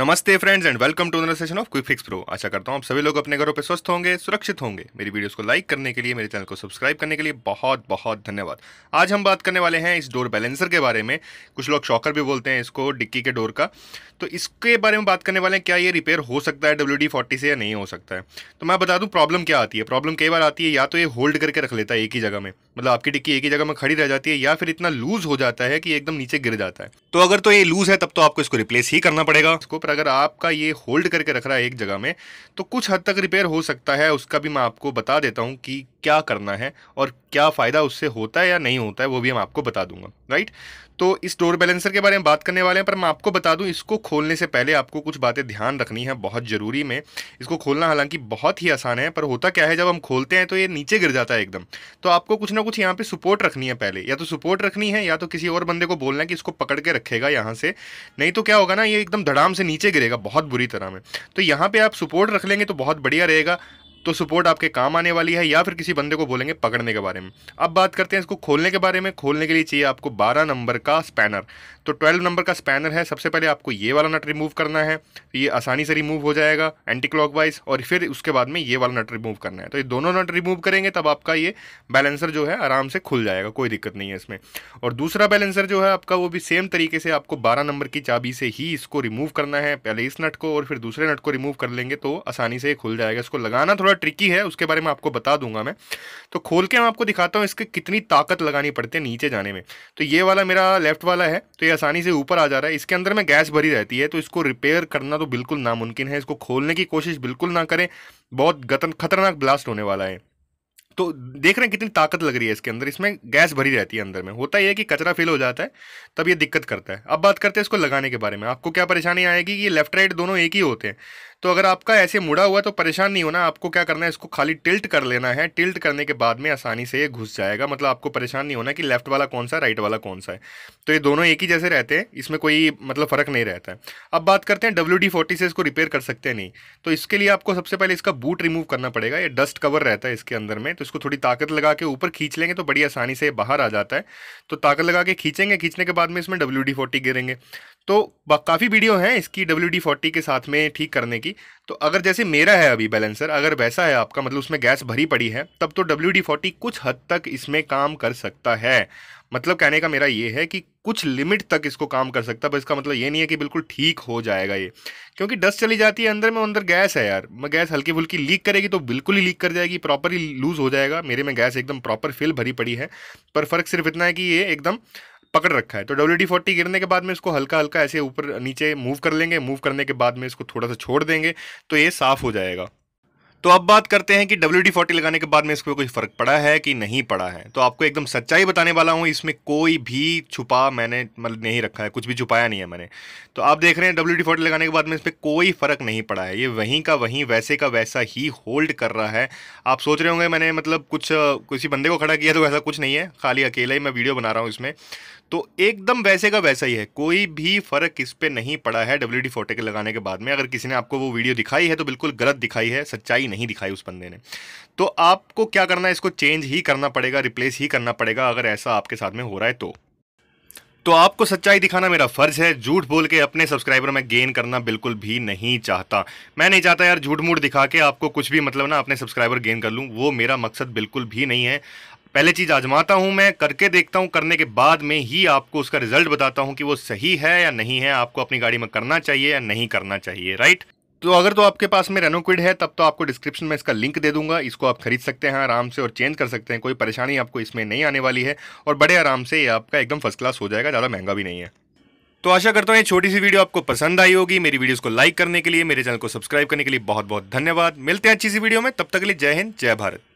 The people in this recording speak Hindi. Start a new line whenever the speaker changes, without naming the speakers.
नमस्ते friends and welcome to another session of quick fix pro आशा करता हूँ आप सभी लोग अपने घरों पर स्वस्थ होंगे सुरक्षित होंगे मेरी वीडियोस को लाइक करने के लिए मेरे चैनल को सब्सक्राइब करने के लिए बहुत बहुत धन्यवाद आज हम बात करने वाले हैं इस डोर बैलेंसर के बारे में कुछ लोग शॉकर भी बोलते हैं इसको डिक्की के डोर का तो इसके बारे में बात करने वाले हैं क्या ये रिपेयर हो सकता है डब्ल्यू से या नहीं हो सकता है तो मैं बता दूँ प्रॉब्लम क्या आती है प्रॉब्लम कई बार आती है या तो ये होल्ड करके रख लेता है एक ही जगह में मतलब आपकी डिक्की एक ही जगह में खड़ी रह जाती है या फिर इतना लूज हो जाता है कि एकदम नीचे गिर जाता है तो अगर तो ये लूज है तब तो आपको इसको रिप्लेस ही करना पड़ेगा इसको पर अगर आपका ये होल्ड करके रख रहा है एक जगह में तो कुछ हद तक रिपेयर हो सकता है उसका भी मैं आपको बता देता हूँ कि क्या करना है और क्या फ़ायदा उससे होता है या नहीं होता है वो भी मैं आपको बता दूंगा राइट तो इस डोर बैलेंसर के बारे में बात करने वाले हैं पर मैं आपको बता दूं इसको खोलने से पहले आपको कुछ बातें ध्यान रखनी है बहुत ज़रूरी में इसको खोलना हालांकि बहुत ही आसान है पर होता क्या है जब हम खोलते हैं तो ये नीचे गिर जाता है एकदम तो आपको कुछ ना कुछ यहाँ पर सपोर्ट रखनी है पहले या तो सपोर्ट रखनी है या तो किसी और बंदे को बोलना है कि इसको पकड़ के रखेगा यहाँ से नहीं तो क्या होगा ना ये एकदम धड़ाम से नीचे नीचे गिरेगा बहुत बुरी तरह में तो यहाँ पे आप सपोर्ट रख लेंगे तो बहुत बढ़िया रहेगा तो सपोर्ट आपके काम आने वाली है या फिर किसी बंदे को बोलेंगे पकड़ने के बारे में अब बात करते हैं इसको खोलने के बारे में खोलने के लिए चाहिए आपको 12 नंबर का स्पैनर तो ट्वेल्व नंबर का स्पैनर है सबसे पहले आपको ये वाला नट रिमूव करना है ये आसानी से रिमूव हो जाएगा एंटी क्लॉकवाइज और फिर उसके बाद में ये वाला नट रिमूव करना है तो ये दोनों नट रिमूव करेंगे तब आपका ये बैलेंसर जो है आराम से खुल जाएगा कोई दिक्कत नहीं है इसमें और दूसरा बैलेंसर जो है आपका वो भी सेम तरीके से आपको बारह नंबर की चाबी से ही इसको रिमूव करना है पहले इस नट को और फिर दूसरे नट को रिमूव कर लेंगे तो आसानी से खुल जाएगा इसको लगाना थोड़ा ट्रिकी है उसके बारे में आपको बता दूंगा मैं तो खोल के मैं आपको दिखाता हूँ इसके कितनी ताकत लगानी पड़ती है नीचे जाने में तो ये वाला मेरा लेफ्ट वाला है तो ये आसानी से ऊपर आ जा रहा है इसके अंदर में गैस भरी रहती है तो इसको रिपेयर करना तो बिल्कुल नामुमकिन है इसको खोलने की कोशिश बिल्कुल ना करें बहुत गतन खतरनाक ब्लास्ट होने वाला है तो देख रहे हैं कितनी ताकत लग रही है इसके अंदर इसमें गैस भरी रहती है अंदर में होता यह है कि कचरा फेल हो जाता है तब ये दिक्कत करता है अब बात करते हैं इसको लगाने के बारे में आपको क्या परेशानी आएगी कि ये लेफ्ट राइट दोनों एक ही होते हैं तो अगर आपका ऐसे मुड़ा हुआ तो परेशान नहीं होना आपको क्या करना है इसको खाली टिल्ट कर लेना है टिल्ट करने के बाद में आसानी से ये घुस जाएगा मतलब आपको परेशान नहीं होना कि लेफ्ट वाला कौन सा राइट वाला कौन सा है तो ये दोनों एक ही जैसे रहते हैं इसमें कोई मतलब फ़र्क नहीं रहता है अब बात करते हैं डब्ल्यू डी फोर्टी से इसको रिपेयर कर सकते हैं नहीं तो इसके लिए आपको सबसे पहले इसका बूट रिमूव करना पड़ेगा ये डस्ट कवर रहता है इसके अंदर में तो इसको थोड़ी ताकत लगा के ऊपर खींच लेंगे तो बड़ी आसानी से बाहर आ जाता है तो ताकत लगा के खींचेंगे खींचने के बाद में इसमें डब्ल्यू डी फोर्टी गिरेंगे तो काफ़ी वीडियो हैं इसकी डब्ल्यू डी फोर्टी के साथ में ठीक करने की तो अगर जैसे मेरा है अभी बैलेंसर अगर वैसा है आपका मतलब उसमें गैस भरी पड़ी है तब तो डब्ल्यू डी फोर्टी कुछ हद तक इसमें काम कर सकता है मतलब कहने का मेरा ये है कि कुछ लिमिट तक इसको काम कर सकता है पर इसका मतलब ये नहीं है कि बिल्कुल ठीक हो जाएगा ये क्योंकि डस्ट चली जाती है अंदर में अंदर गैस है यार मैं गैस हल्की फुल्की लीक करेगी तो बिल्कुल ही लीक कर जाएगी प्रॉपरली लूज़ हो जाएगा मेरे में गैस एकदम प्रॉपर फिल भरी पड़ी है पर फ़र्क सिर्फ इतना है कि ये एकदम पकड़ रखा है तो डब्ल्यू डी फोर्टी गिरने के बाद में इसको हल्का हल्का ऐसे ऊपर नीचे मूव कर लेंगे मूव करने के बाद में इसको थोड़ा सा छोड़ देंगे तो ये साफ हो जाएगा तो अब बात करते हैं कि डब्ल्यू डी फोर्टी लगाने के बाद में इसमें कोई फ़र्क पड़ा है कि नहीं पड़ा है तो आपको एकदम सच्चाई बताने वाला हूँ इसमें कोई भी छुपा मैंने मतलब नहीं रखा है कुछ भी छुपाया नहीं है मैंने तो आप देख रहे हैं डब्ल्यू डी फोर्टी लगाने के बाद में इस पर कोई फ़र्क नहीं पड़ा है ये वहीं का वहीं वैसे का वैसा ही होल्ड कर रहा है आप सोच रहे होंगे मैंने मतलब कुछ किसी बंदे को खड़ा किया तो वैसा कुछ नहीं है खाली अकेला ही मैं वीडियो बना रहा हूँ इसमें तो एकदम वैसे का वैसा ही है कोई भी फ़र्क इस पर नहीं पड़ा है डब्ल्यू डी फोर्टी के लगाने के बाद में अगर किसी ने आपको वो वीडियो दिखाई है तो बिल्कुल गलत दिखाई है सच्चाई नहीं दिखाई उस बंदे ने तो आपको क्या करना है इसको चेंज ही करना पड़ेगा रिप्लेस ही करना पड़ेगा अगर ऐसा आपके साथ में हो रहा है तो तो आपको सच्चाई दिखाना मेरा फ़र्ज है झूठ बोल के अपने सब्सक्राइबर में गेन करना बिल्कुल भी नहीं चाहता मैं नहीं चाहता यार झूठ मूठ दिखा के आपको कुछ भी मतलब ना अपने सब्सक्राइबर गेन कर लूँ वो मेरा मकसद बिल्कुल भी नहीं है पहले चीज़ आजमाता हूँ मैं करके देखता हूँ करने के बाद में ही आपको उसका रिजल्ट बताता हूँ कि वो सही है या नहीं है आपको अपनी गाड़ी में करना चाहिए या नहीं करना चाहिए राइट तो अगर तो आपके पास में रेनोक्विड है तब तो आपको डिस्क्रिप्शन में इसका लिंक दे दूंगा इसको आप खरीद सकते हैं आराम से और चेंज कर सकते हैं कोई परेशानी आपको इसमें नहीं आने वाली है और बड़े आराम से ये आपका एकदम फर्स्ट क्लास हो जाएगा ज़्यादा महंगा भी नहीं है तो आशा करता हूँ ये छोटी सी वीडियो आपको पसंद आई होगी मेरी वीडियोज़ को लाइक करने के लिए मेरे चैनल को सब्सक्राइब करने के लिए बहुत बहुत धन्यवाद मिलते हैं अच्छी सी वीडियो में तब तक के लिए जय हिंद जय भारत